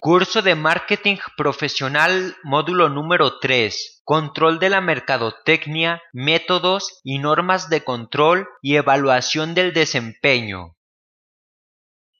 Curso de Marketing Profesional módulo número 3 Control de la mercadotecnia, métodos y normas de control y evaluación del desempeño.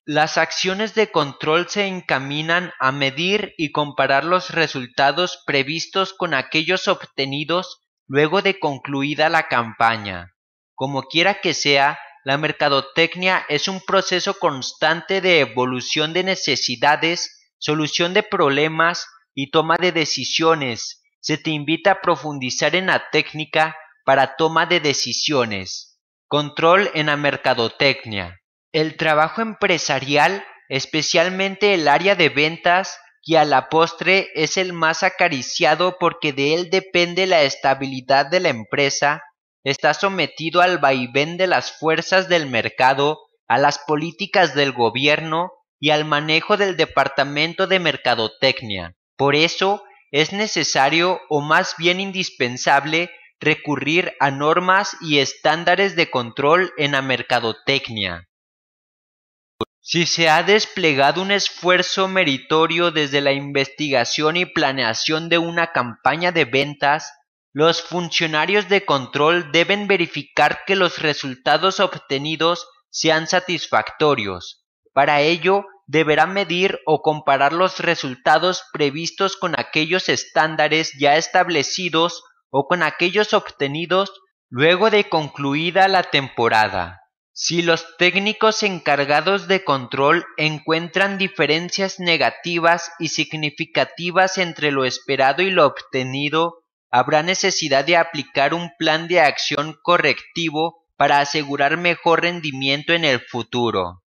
Las acciones de control se encaminan a medir y comparar los resultados previstos con aquellos obtenidos luego de concluida la campaña. Como quiera que sea, la mercadotecnia es un proceso constante de evolución de necesidades solución de problemas y toma de decisiones. Se te invita a profundizar en la técnica para toma de decisiones. Control en la mercadotecnia. El trabajo empresarial, especialmente el área de ventas, que a la postre es el más acariciado porque de él depende la estabilidad de la empresa, está sometido al vaivén de las fuerzas del mercado, a las políticas del gobierno y al manejo del departamento de mercadotecnia. Por eso es necesario o más bien indispensable recurrir a normas y estándares de control en la mercadotecnia. Si se ha desplegado un esfuerzo meritorio desde la investigación y planeación de una campaña de ventas, los funcionarios de control deben verificar que los resultados obtenidos sean satisfactorios. Para ello, deberá medir o comparar los resultados previstos con aquellos estándares ya establecidos o con aquellos obtenidos luego de concluida la temporada. Si los técnicos encargados de control encuentran diferencias negativas y significativas entre lo esperado y lo obtenido, habrá necesidad de aplicar un plan de acción correctivo para asegurar mejor rendimiento en el futuro.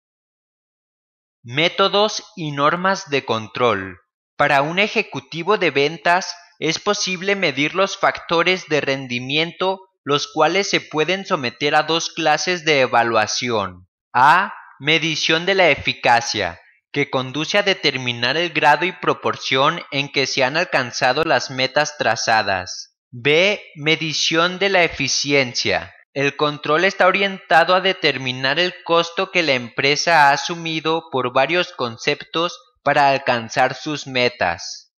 Métodos y normas de control: Para un ejecutivo de ventas es posible medir los factores de rendimiento los cuales se pueden someter a dos clases de evaluación. A. Medición de la eficacia, que conduce a determinar el grado y proporción en que se han alcanzado las metas trazadas. B. Medición de la eficiencia, el control está orientado a determinar el costo que la empresa ha asumido por varios conceptos para alcanzar sus metas.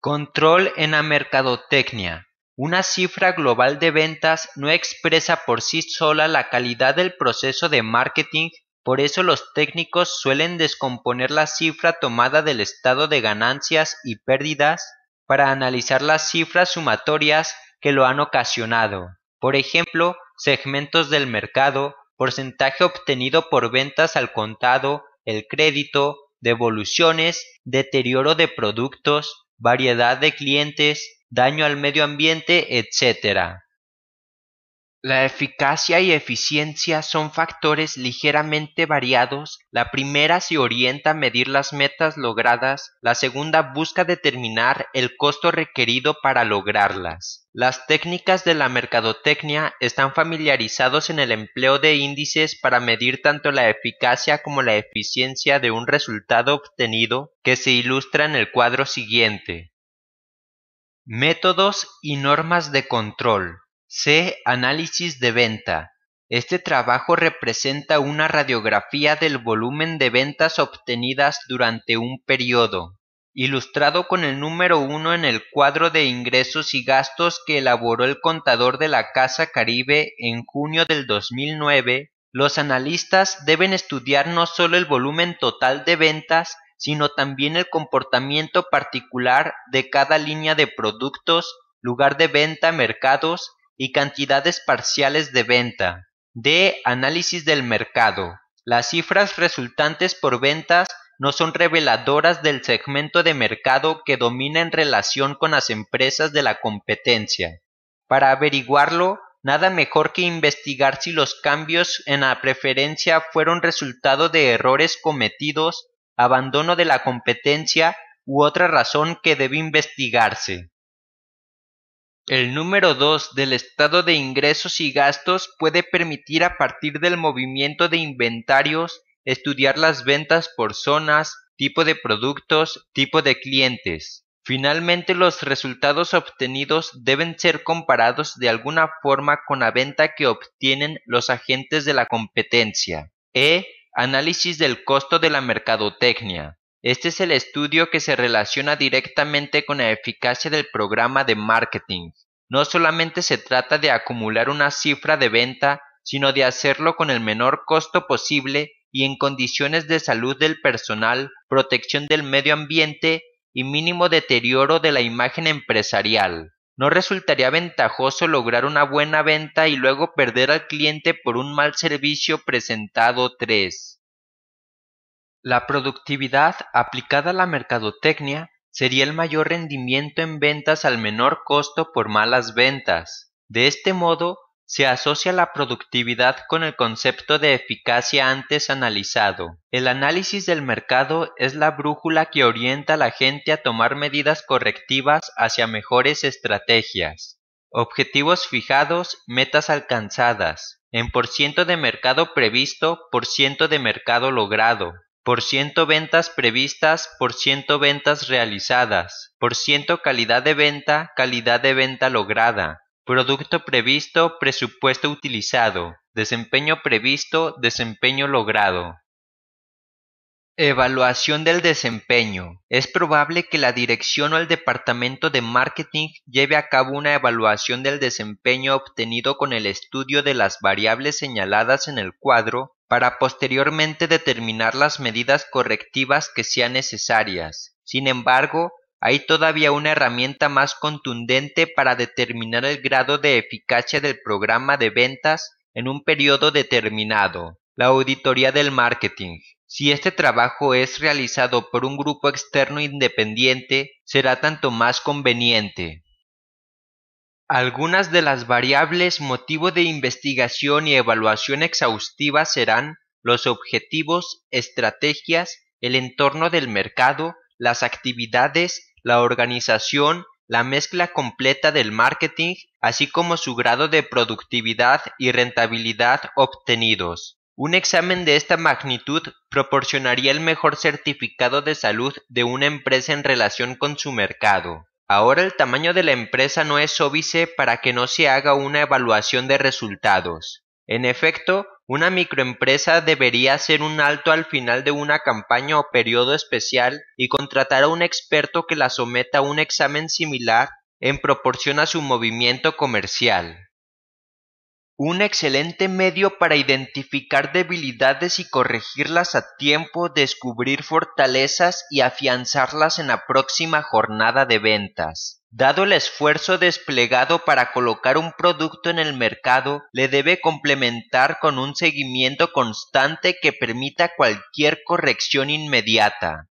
Control en la mercadotecnia. Una cifra global de ventas no expresa por sí sola la calidad del proceso de marketing, por eso los técnicos suelen descomponer la cifra tomada del estado de ganancias y pérdidas para analizar las cifras sumatorias que lo han ocasionado por ejemplo segmentos del mercado, porcentaje obtenido por ventas al contado, el crédito, devoluciones, deterioro de productos, variedad de clientes, daño al medio ambiente, etc. La eficacia y eficiencia son factores ligeramente variados, la primera se orienta a medir las metas logradas, la segunda busca determinar el costo requerido para lograrlas. Las técnicas de la mercadotecnia están familiarizados en el empleo de índices para medir tanto la eficacia como la eficiencia de un resultado obtenido que se ilustra en el cuadro siguiente. Métodos y normas de control. C. Análisis de venta. Este trabajo representa una radiografía del volumen de ventas obtenidas durante un periodo, ilustrado con el número 1 en el cuadro de ingresos y gastos que elaboró el contador de la Casa Caribe en junio del 2009. Los analistas deben estudiar no solo el volumen total de ventas, sino también el comportamiento particular de cada línea de productos, lugar de venta, mercados, y cantidades parciales de venta; d. Análisis del mercado: las cifras resultantes por ventas no son reveladoras del segmento de mercado que domina en relación con las empresas de la competencia. Para averiguarlo, nada mejor que investigar si los cambios en la preferencia fueron resultado de errores cometidos, abandono de la competencia u otra razón que debe investigarse. El número 2 del estado de ingresos y gastos puede permitir a partir del movimiento de inventarios estudiar las ventas por zonas, tipo de productos, tipo de clientes. Finalmente los resultados obtenidos deben ser comparados de alguna forma con la venta que obtienen los agentes de la competencia. E. Análisis del costo de la mercadotecnia. Este es el estudio que se relaciona directamente con la eficacia del programa de marketing. No solamente se trata de acumular una cifra de venta, sino de hacerlo con el menor costo posible y en condiciones de salud del personal, protección del medio ambiente y mínimo deterioro de la imagen empresarial. ¿No resultaría ventajoso lograr una buena venta y luego perder al cliente por un mal servicio presentado 3? La productividad aplicada a la mercadotecnia sería el mayor rendimiento en ventas al menor costo por malas ventas. De este modo, se asocia la productividad con el concepto de eficacia antes analizado. El análisis del mercado es la brújula que orienta a la gente a tomar medidas correctivas hacia mejores estrategias. Objetivos fijados, metas alcanzadas, en por ciento de mercado previsto, por ciento de mercado logrado por ciento ventas previstas, por ciento ventas realizadas, por ciento calidad de venta, calidad de venta lograda, producto previsto, presupuesto utilizado, desempeño previsto, desempeño logrado. Evaluación del desempeño: Es probable que la dirección o el departamento de marketing lleve a cabo una evaluación del desempeño obtenido con el estudio de las variables señaladas en el cuadro para posteriormente determinar las medidas correctivas que sean necesarias. Sin embargo, hay todavía una herramienta más contundente para determinar el grado de eficacia del programa de ventas en un periodo determinado, la auditoría del marketing. Si este trabajo es realizado por un grupo externo independiente, será tanto más conveniente. Algunas de las variables motivo de investigación y evaluación exhaustiva serán los objetivos, estrategias, el entorno del mercado, las actividades, la organización, la mezcla completa del marketing, así como su grado de productividad y rentabilidad obtenidos. Un examen de esta magnitud proporcionaría el mejor certificado de salud de una empresa en relación con su mercado. Ahora el tamaño de la empresa no es óbice para que no se haga una evaluación de resultados. En efecto, una microempresa debería hacer un alto al final de una campaña o periodo especial y contratar a un experto que la someta a un examen similar en proporción a su movimiento comercial. Un excelente medio para identificar debilidades y corregirlas a tiempo, descubrir fortalezas y afianzarlas en la próxima jornada de ventas. Dado el esfuerzo desplegado para colocar un producto en el mercado, le debe complementar con un seguimiento constante que permita cualquier corrección inmediata.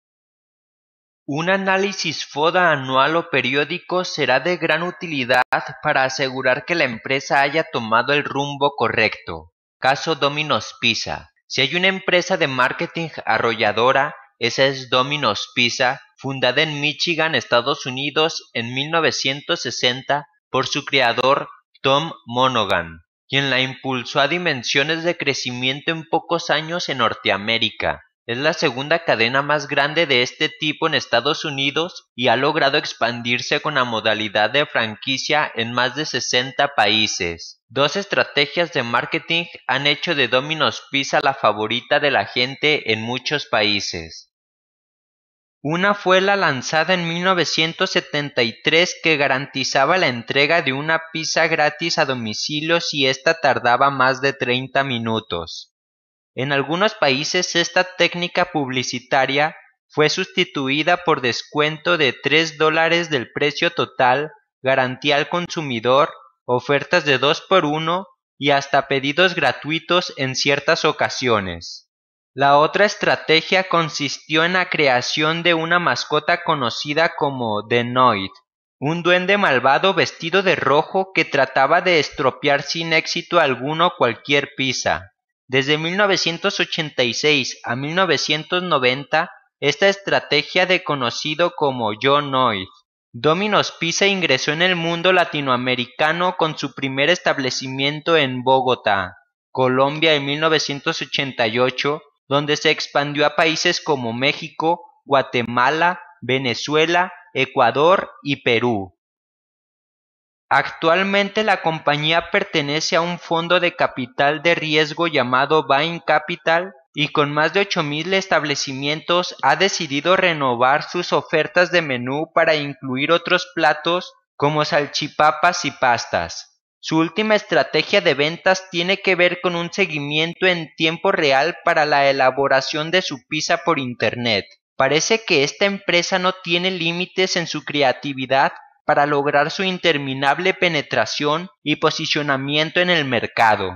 Un análisis foda anual o periódico será de gran utilidad para asegurar que la empresa haya tomado el rumbo correcto. Caso Domino's Pizza. Si hay una empresa de marketing arrolladora, esa es Domino's Pizza, fundada en Michigan, Estados Unidos, en 1960 por su creador Tom Monogan, quien la impulsó a dimensiones de crecimiento en pocos años en Norteamérica. Es la segunda cadena más grande de este tipo en Estados Unidos y ha logrado expandirse con la modalidad de franquicia en más de 60 países. Dos estrategias de marketing han hecho de Domino's Pizza la favorita de la gente en muchos países. Una fue la lanzada en 1973 que garantizaba la entrega de una pizza gratis a domicilio si ésta tardaba más de 30 minutos. En algunos países esta técnica publicitaria fue sustituida por descuento de tres dólares del precio total, garantía al consumidor, ofertas de dos por uno y hasta pedidos gratuitos en ciertas ocasiones. La otra estrategia consistió en la creación de una mascota conocida como The un duende malvado vestido de rojo que trataba de estropear sin éxito alguno cualquier pizza. Desde 1986 a 1990, esta estrategia de conocido como Yo Noise. Domino's Pizza ingresó en el mundo latinoamericano con su primer establecimiento en Bogotá, Colombia en 1988, donde se expandió a países como México, Guatemala, Venezuela, Ecuador y Perú. Actualmente la compañía pertenece a un fondo de capital de riesgo llamado Vine Capital y con más de 8.000 establecimientos ha decidido renovar sus ofertas de menú para incluir otros platos como salchipapas y pastas. Su última estrategia de ventas tiene que ver con un seguimiento en tiempo real para la elaboración de su pizza por Internet. Parece que esta empresa no tiene límites en su creatividad para lograr su interminable penetración y posicionamiento en el mercado.